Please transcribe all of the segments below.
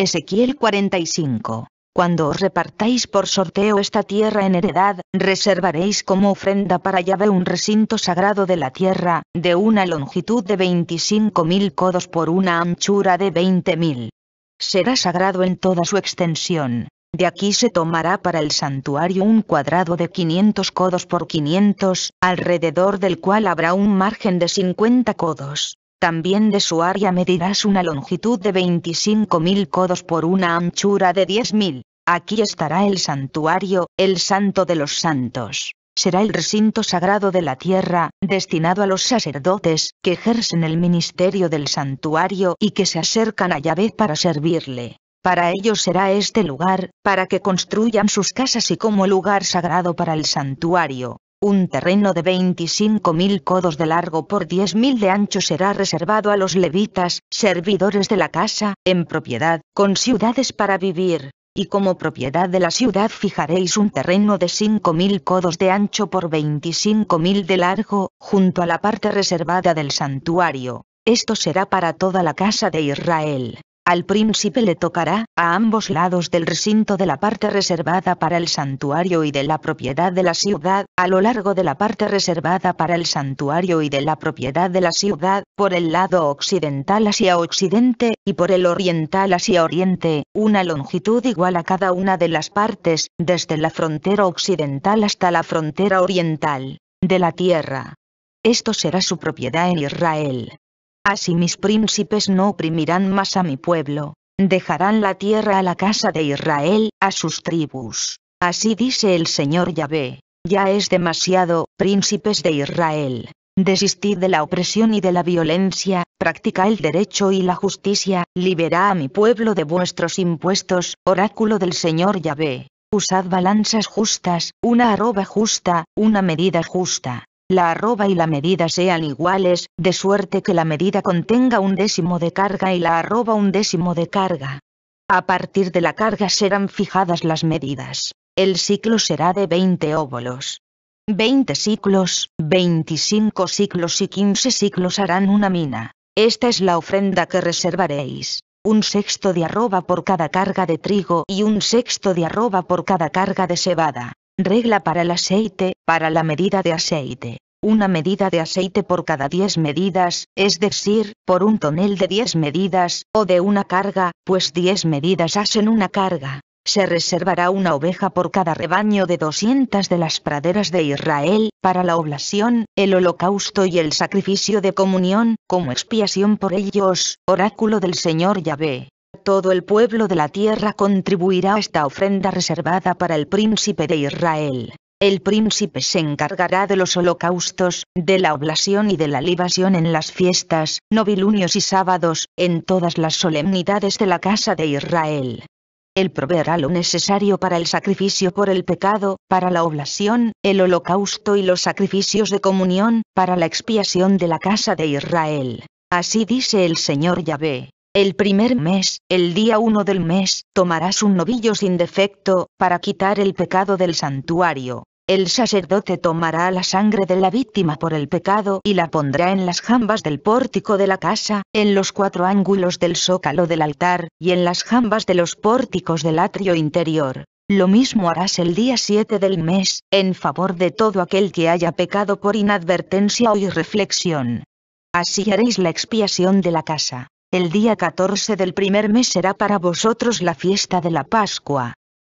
Ezequiel 45. Cuando os repartáis por sorteo esta tierra en heredad, reservaréis como ofrenda para Yahvé un recinto sagrado de la tierra, de una longitud de 25.000 codos por una anchura de 20.000. Será sagrado en toda su extensión. De aquí se tomará para el santuario un cuadrado de 500 codos por 500, alrededor del cual habrá un margen de 50 codos. También de su área medirás una longitud de 25.000 codos por una anchura de 10.000. Aquí estará el santuario, el santo de los santos. Será el recinto sagrado de la tierra, destinado a los sacerdotes, que ejercen el ministerio del santuario y que se acercan a Yahvé para servirle. Para ellos será este lugar, para que construyan sus casas y como lugar sagrado para el santuario, un terreno de 25.000 codos de largo por 10.000 de ancho será reservado a los levitas, servidores de la casa, en propiedad, con ciudades para vivir, y como propiedad de la ciudad fijaréis un terreno de 5.000 codos de ancho por 25.000 de largo, junto a la parte reservada del santuario. Esto será para toda la casa de Israel. Al príncipe le tocará, a ambos lados del recinto de la parte reservada para el santuario y de la propiedad de la ciudad, a lo largo de la parte reservada para el santuario y de la propiedad de la ciudad, por el lado occidental hacia occidente, y por el oriental hacia oriente, una longitud igual a cada una de las partes, desde la frontera occidental hasta la frontera oriental, de la tierra. Esto será su propiedad en Israel. Así mis príncipes no oprimirán más a mi pueblo, dejarán la tierra a la casa de Israel, a sus tribus. Así dice el Señor Yahvé, ya es demasiado, príncipes de Israel. Desistid de la opresión y de la violencia, practica el derecho y la justicia, libera a mi pueblo de vuestros impuestos, oráculo del Señor Yahvé. Usad balanzas justas, una arroba justa, una medida justa la arroba y la medida sean iguales, de suerte que la medida contenga un décimo de carga y la arroba un décimo de carga. A partir de la carga serán fijadas las medidas. El ciclo será de 20 óvolos. 20 ciclos, 25 ciclos y 15 ciclos harán una mina. Esta es la ofrenda que reservaréis. Un sexto de arroba por cada carga de trigo y un sexto de arroba por cada carga de cebada. Regla para el aceite, para la medida de aceite. Una medida de aceite por cada diez medidas, es decir, por un tonel de diez medidas, o de una carga, pues diez medidas hacen una carga. Se reservará una oveja por cada rebaño de 200 de las praderas de Israel, para la oblación, el holocausto y el sacrificio de comunión, como expiación por ellos, oráculo del Señor Yahvé. Todo el pueblo de la tierra contribuirá a esta ofrenda reservada para el príncipe de Israel. El príncipe se encargará de los holocaustos, de la oblación y de la libación en las fiestas, novilunios y sábados, en todas las solemnidades de la casa de Israel. Él proveerá lo necesario para el sacrificio por el pecado, para la oblación, el holocausto y los sacrificios de comunión, para la expiación de la casa de Israel. Así dice el Señor Yahvé. El primer mes, el día 1 del mes, tomarás un novillo sin defecto, para quitar el pecado del santuario. El sacerdote tomará la sangre de la víctima por el pecado y la pondrá en las jambas del pórtico de la casa, en los cuatro ángulos del zócalo del altar, y en las jambas de los pórticos del atrio interior. Lo mismo harás el día 7 del mes, en favor de todo aquel que haya pecado por inadvertencia o irreflexión. Así haréis la expiación de la casa. El día 14 del primer mes será para vosotros la fiesta de la Pascua.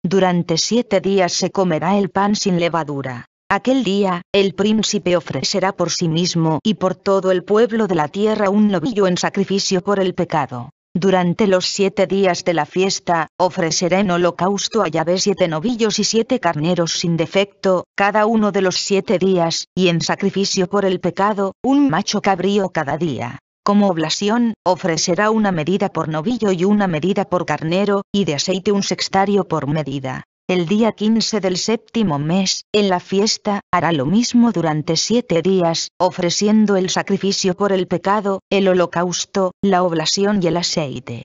Durante siete días se comerá el pan sin levadura. Aquel día, el príncipe ofrecerá por sí mismo y por todo el pueblo de la tierra un novillo en sacrificio por el pecado. Durante los siete días de la fiesta, ofrecerá en holocausto a Yahvé siete novillos y siete carneros sin defecto, cada uno de los siete días, y en sacrificio por el pecado, un macho cabrío cada día. Como oblación, ofrecerá una medida por novillo y una medida por carnero, y de aceite un sextario por medida. El día 15 del séptimo mes, en la fiesta, hará lo mismo durante siete días, ofreciendo el sacrificio por el pecado, el holocausto, la oblación y el aceite.